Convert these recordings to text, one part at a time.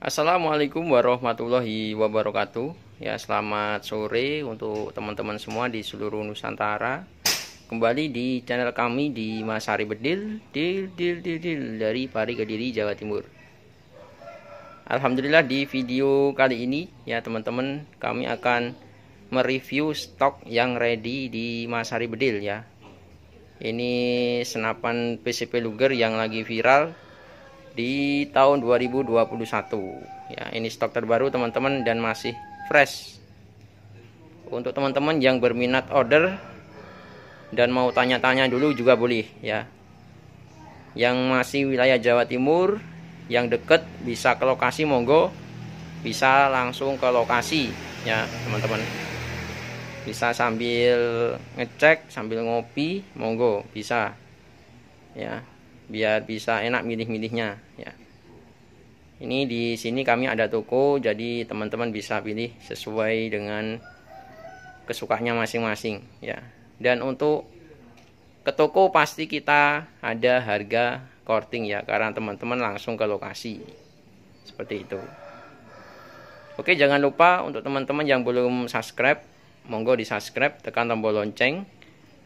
Assalamualaikum warahmatullahi wabarakatuh. Ya, selamat sore untuk teman-teman semua di seluruh Nusantara. Kembali di channel kami di Masari Bedil, Dil Dil Dil Dil dari Pari Kediri, Jawa Timur. Alhamdulillah di video kali ini ya teman-teman kami akan mereview stok yang ready di Masari Bedil ya. Ini senapan PCP Luger yang lagi viral di tahun 2021 ya ini stok terbaru teman-teman dan masih fresh untuk teman-teman yang berminat order dan mau tanya-tanya dulu juga boleh ya yang masih wilayah Jawa Timur yang deket bisa ke lokasi monggo bisa langsung ke lokasi ya teman-teman bisa sambil ngecek sambil ngopi monggo bisa ya biar bisa enak milih-milihnya ya. Ini di sini kami ada toko jadi teman-teman bisa pilih sesuai dengan kesukaannya masing-masing ya. Dan untuk ke toko pasti kita ada harga korting ya karena teman-teman langsung ke lokasi. Seperti itu. Oke, jangan lupa untuk teman-teman yang belum subscribe, monggo di-subscribe, tekan tombol lonceng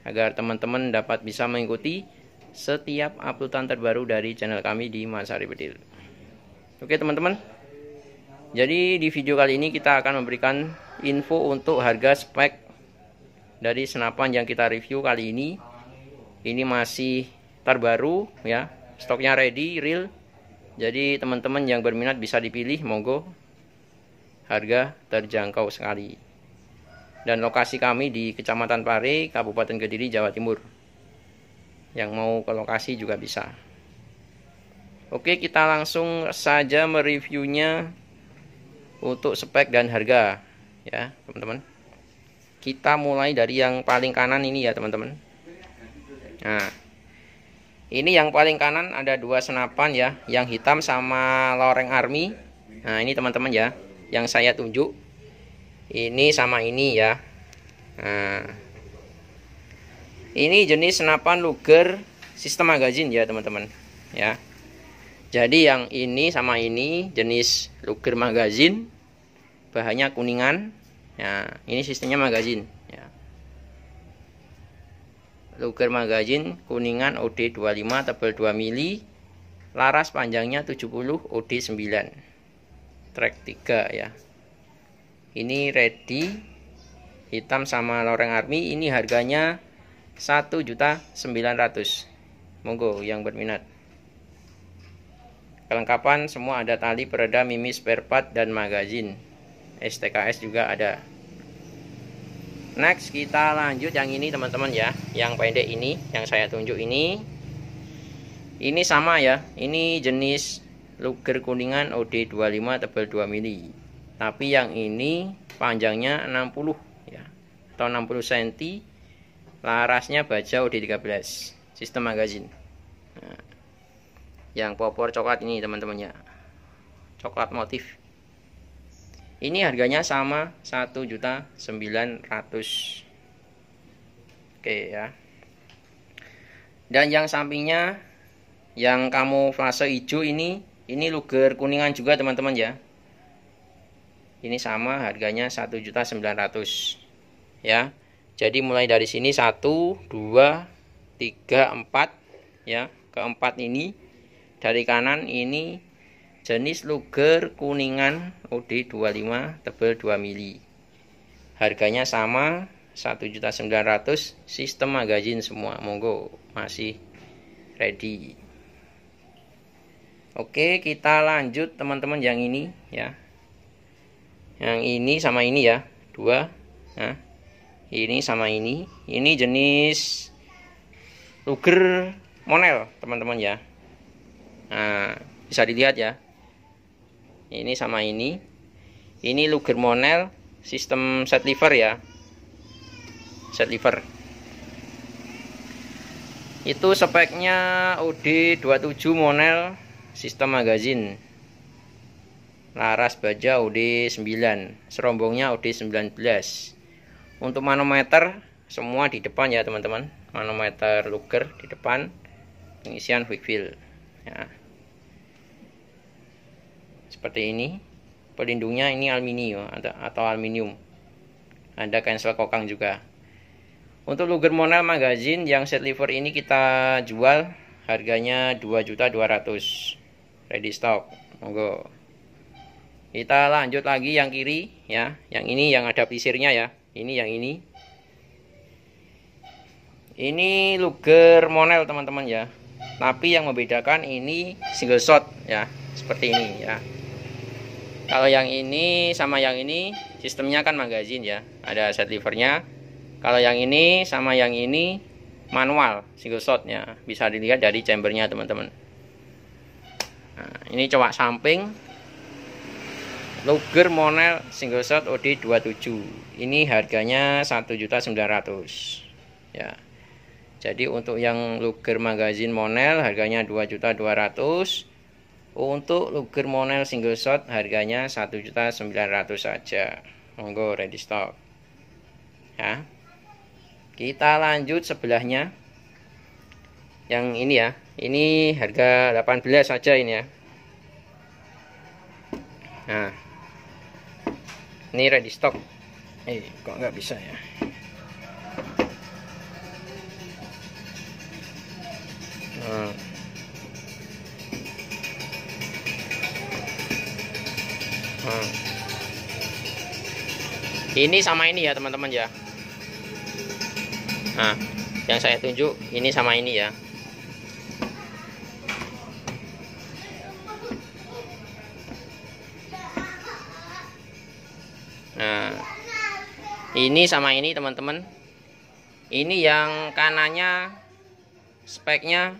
agar teman-teman dapat bisa mengikuti setiap uploadan terbaru dari channel kami di Masari Bedil. Oke teman-teman, jadi di video kali ini kita akan memberikan info untuk harga spek dari senapan yang kita review kali ini. Ini masih terbaru ya, stoknya ready, real. Jadi teman-teman yang berminat bisa dipilih, monggo. Harga terjangkau sekali. Dan lokasi kami di Kecamatan Pare, Kabupaten Kediri, Jawa Timur yang mau ke lokasi juga bisa oke kita langsung saja mereviewnya untuk spek dan harga ya teman-teman kita mulai dari yang paling kanan ini ya teman-teman nah ini yang paling kanan ada dua senapan ya yang hitam sama loreng army nah ini teman-teman ya yang saya tunjuk ini sama ini ya nah ini jenis senapan luger sistem magazin ya teman-teman. Ya. Jadi yang ini sama ini jenis luger magazin, bahannya kuningan. Ya, ini sistemnya magazin. Ya. Luger magazin kuningan OD25 tebal 2 mili, laras panjangnya 70 OD9, track 3 ya. Ini ready hitam sama loreng army ini harganya 1 juta 900 monggo yang berminat kelengkapan semua ada tali pereda mimis spare part dan magazin STKS juga ada next kita lanjut yang ini teman-teman ya yang pendek ini yang saya tunjuk ini ini sama ya ini jenis luger kuningan OD25 tebal 2 mili tapi yang ini panjangnya 60 ya atau 60 cm larasnya baja ud 13 sistem magazin nah, yang popor coklat ini teman-teman ya coklat motif ini harganya sama 1 juta 900 oke ya dan yang sampingnya yang kamu fase hijau ini ini luger kuningan juga teman-teman ya ini sama harganya 1 juta 900 ya jadi mulai dari sini 1 2 3 4 ya. Keempat ini dari kanan ini jenis luger kuningan OD25 tebal 2 mili. Harganya sama 1.900 sistem magazin semua monggo masih ready. Oke, kita lanjut teman-teman yang ini ya. Yang ini sama ini ya, dua. Nah, ini sama ini ini jenis Luger Monel teman-teman ya nah, bisa dilihat ya ini sama ini ini Luger Monel sistem set liver ya set liver itu speknya UD27 Monel sistem magazin Laras Baja UD9 serombongnya UD19 untuk manometer semua di depan ya teman-teman manometer Luger di depan pengisian fill ya. seperti ini pelindungnya ini aluminium atau aluminium ada cancel kokang juga untuk Luger monel magazine yang set liver ini kita jual harganya 2.200 ready stock monggo kita lanjut lagi yang kiri ya yang ini yang ada pisirnya ya ini yang ini ini luger monel teman-teman ya tapi yang membedakan ini single shot ya seperti ini ya kalau yang ini sama yang ini sistemnya kan magazin ya ada set livernya kalau yang ini sama yang ini manual single shot shotnya bisa dilihat dari chambernya teman-teman nah, ini coba samping Luger Monel single shot OD27 ini harganya 1.900 ya jadi untuk yang Luger magazine Monel harganya 2.200 untuk Luger Monel single shot harganya 1.900 saja monggo ready stock ya kita lanjut sebelahnya yang ini ya ini harga 18 saja ini ya nah ini ready stock. Eh, kok nggak bisa ya? Hmm. Hmm. Ini sama ini ya teman-teman ya. Nah, yang saya tunjuk ini sama ini ya. nah ini sama ini teman-teman ini yang kanannya speknya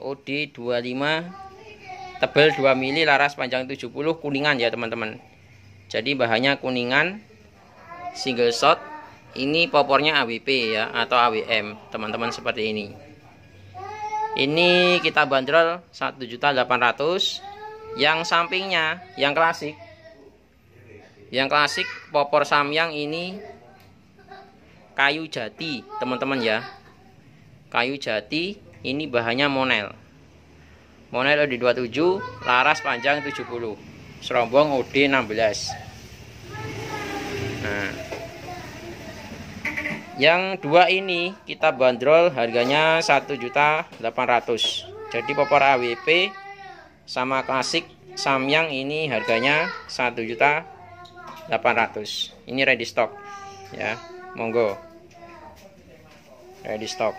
OD 25 tebel 2 mili laras panjang 70 kuningan ya teman-teman jadi bahannya kuningan single shot ini popornya AWP ya atau AWM teman-teman seperti ini ini kita bandrol 1.800 yang sampingnya yang klasik yang klasik popor samyang ini kayu jati, teman-teman ya. Kayu jati ini bahannya monel. Monel OD27, laras panjang 70, serombong OD16. Nah. Yang dua ini kita bandrol harganya 1 juta 800. Jadi popor AWP sama klasik samyang ini harganya 1 juta 800 ini ready stock ya monggo ready stock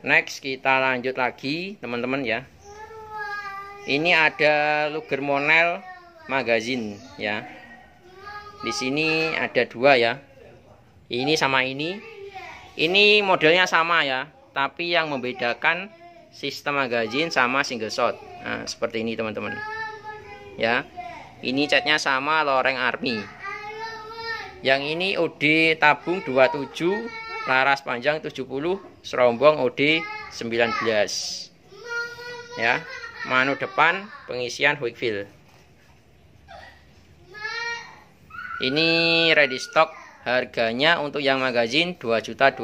next kita lanjut lagi teman-teman ya ini ada luger monel magazine ya di sini ada dua ya ini sama ini ini modelnya sama ya tapi yang membedakan sistem magazine sama single shot nah, seperti ini teman-teman ya ini catnya sama loreng army yang ini OD tabung 27 laras panjang 70 serombong OD 19 ya manu depan pengisian fill. ini ready stock harganya untuk yang magazin 2.200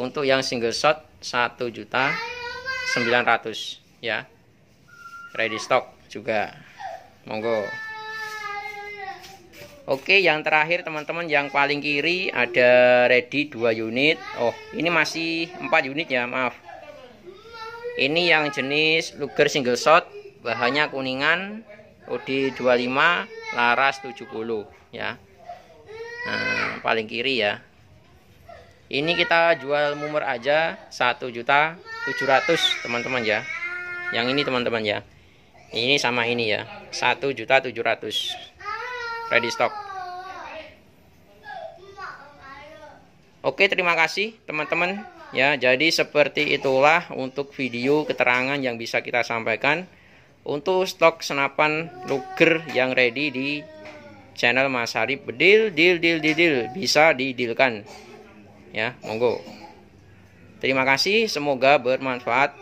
untuk yang single shot 1.900 ya ready stock juga monggo oke yang terakhir teman-teman yang paling kiri ada ready 2 unit oh ini masih 4 unit ya maaf ini yang jenis luger single shot bahannya kuningan OD 25 laras 70 ya nah, paling kiri ya ini kita jual mumer aja 1 juta 700 teman-teman ya yang ini teman-teman ya ini sama ini ya 1.700 ready stock Oke terima kasih teman-teman ya jadi seperti itulah untuk video keterangan yang bisa kita sampaikan untuk stok senapan Luger yang ready di channel Mas Harif deal deal deal deal, deal. bisa didilkan ya monggo Terima kasih, semoga bermanfaat.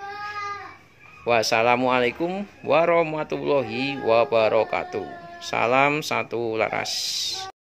Wassalamualaikum warahmatullahi wabarakatuh. Salam satu laras.